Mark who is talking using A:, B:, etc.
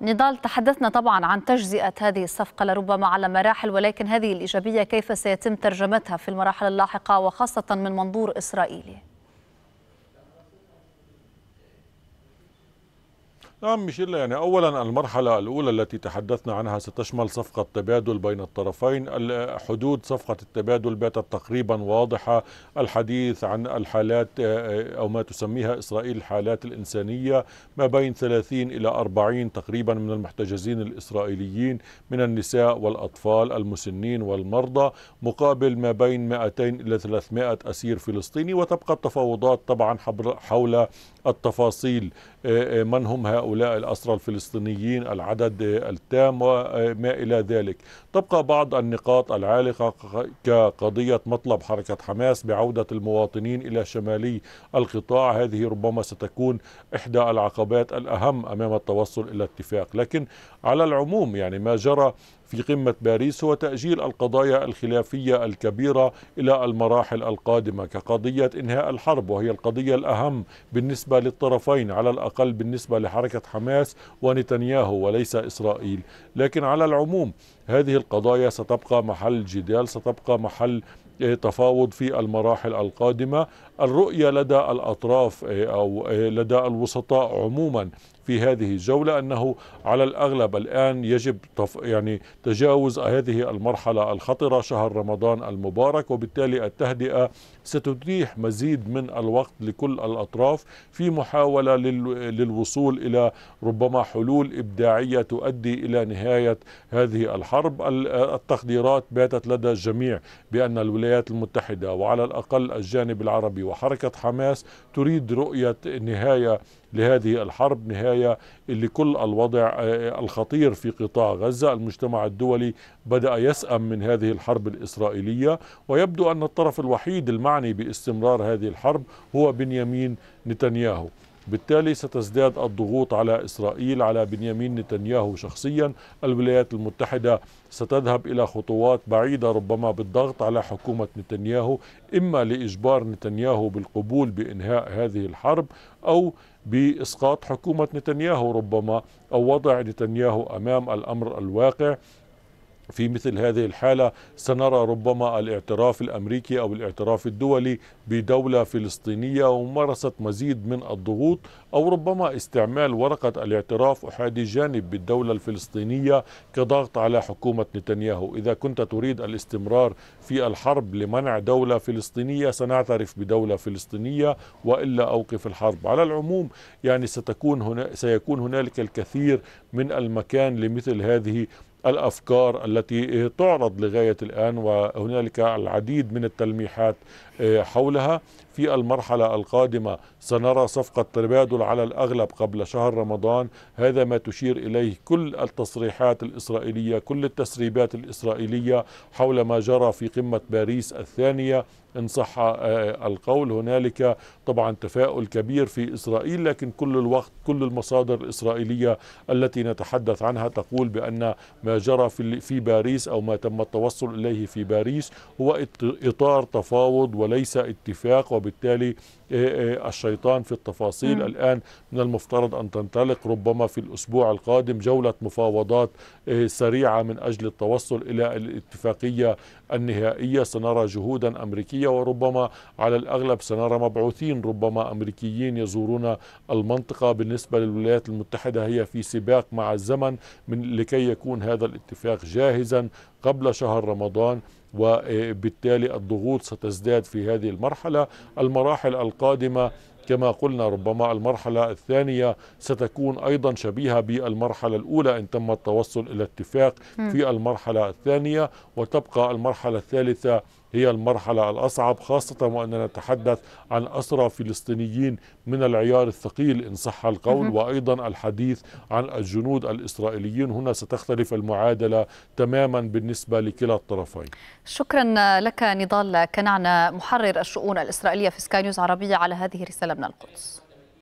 A: نضال تحدثنا طبعا عن تجزئة هذه الصفقة لربما على مراحل ولكن هذه الإيجابية كيف سيتم ترجمتها في المراحل اللاحقة وخاصة من منظور إسرائيلي؟ نعم ميشيل يعني أولا المرحلة الأولى التي تحدثنا عنها ستشمل صفقة تبادل بين الطرفين حدود صفقة التبادل باتت تقريبا واضحة الحديث عن الحالات آه، آه، أو ما تسميها إسرائيل الحالات الإنسانية ما بين 30 إلى 40 تقريبا من المحتجزين الإسرائيليين من النساء والأطفال المسنين والمرضى مقابل ما بين 200 إلى 300 أسير فلسطيني وتبقى التفاوضات طبعا حول التفاصيل آه، من هم هؤلاء هؤلاء الأسرى الفلسطينيين العدد التام وما إلى ذلك تبقى بعض النقاط العالقة كقضية مطلب حركة حماس بعودة المواطنين إلى شمالي القطاع هذه ربما ستكون إحدى العقبات الأهم أمام التوصل إلى اتفاق لكن على العموم يعني ما جرى في قمة باريس هو تأجيل القضايا الخلافية الكبيرة إلى المراحل القادمة كقضية إنهاء الحرب وهي القضية الأهم بالنسبة للطرفين على الأقل بالنسبة لحركة حماس ونتنياهو وليس إسرائيل لكن على العموم هذه القضايا ستبقى محل جدال ستبقى محل إيه، تفاوض في المراحل القادمة الرؤية لدى الأطراف إيه، أو إيه، لدى الوسطاء عموما في هذه الجولة أنه على الأغلب الآن يجب يعني تجاوز هذه المرحلة الخطرة شهر رمضان المبارك وبالتالي التهدئة ستتيح مزيد من الوقت لكل الأطراف في محاولة للوصول إلى ربما حلول إبداعية تؤدي إلى نهاية هذه الحرب التقديرات باتت لدى الجميع بأن الولايات الولايات المتحدة وعلى الأقل الجانب العربي وحركة حماس تريد رؤية نهاية لهذه الحرب نهاية لكل الوضع آه، الخطير في قطاع غزة المجتمع الدولي بدأ يسأم من هذه الحرب الإسرائيلية ويبدو أن الطرف الوحيد المعني باستمرار هذه الحرب هو بنيامين نتنياهو بالتالي ستزداد الضغوط على إسرائيل على بنيامين نتنياهو شخصيا الولايات المتحدة ستذهب إلى خطوات بعيدة ربما بالضغط على حكومة نتنياهو إما لإجبار نتنياهو بالقبول بإنهاء هذه الحرب أو بإسقاط حكومة نتنياهو ربما أو وضع نتنياهو أمام الأمر الواقع في مثل هذه الحالة سنرى ربما الاعتراف الأمريكي أو الاعتراف الدولي بدولة فلسطينية وممارسة مزيد من الضغوط أو ربما استعمال ورقة الاعتراف أحادي جانب بالدولة الفلسطينية كضغط على حكومة نتنياهو إذا كنت تريد الاستمرار في الحرب لمنع دولة فلسطينية سنعترف بدولة فلسطينية وإلا أوقف الحرب على العموم يعني ستكون هنا سيكون هنالك الكثير من المكان لمثل هذه الافكار التي تعرض لغايه الان وهنالك العديد من التلميحات آه، حولها في المرحله القادمه سنرى صفقه تبادل على الاغلب قبل شهر رمضان هذا ما تشير اليه كل التصريحات الاسرائيليه كل التسريبات الاسرائيليه حول ما جرى في قمه باريس الثانيه إن صح آه، آه، القول هنالك طبعا تفاؤل كبير في إسرائيل لكن كل الوقت كل المصادر الإسرائيلية التي نتحدث عنها تقول بأن ما جرى في باريس أو ما تم التوصل إليه في باريس هو إطار تفاوض وليس اتفاق وبالتالي الشيطان في التفاصيل م. الآن من المفترض أن تنطلق ربما في الأسبوع القادم جولة مفاوضات سريعة من أجل التوصل إلى الاتفاقية النهائية سنرى جهودا أمريكية وربما على الأغلب سنرى مبعوثين ربما أمريكيين يزورون المنطقة بالنسبة للولايات المتحدة هي في سباق مع الزمن من لكي يكون هذا الاتفاق جاهزا قبل شهر رمضان وبالتالي الضغوط ستزداد في هذه المرحلة المراحل القادمة كما قلنا ربما المرحلة الثانية ستكون أيضا شبيهة بالمرحلة الأولى إن تم التوصل إلى اتفاق في المرحلة الثانية وتبقى المرحلة الثالثة هي المرحلة الأصعب خاصة وأننا نتحدث عن أسرى فلسطينيين من العيار الثقيل إن صح القول وأيضا الحديث عن الجنود الإسرائيليين هنا ستختلف المعادلة تماما بالنسبة لكلا الطرفين شكرا لك نضال كنعنا محرر الشؤون الإسرائيلية في سكاي نيوز عربية على هذه الرسالة من القدس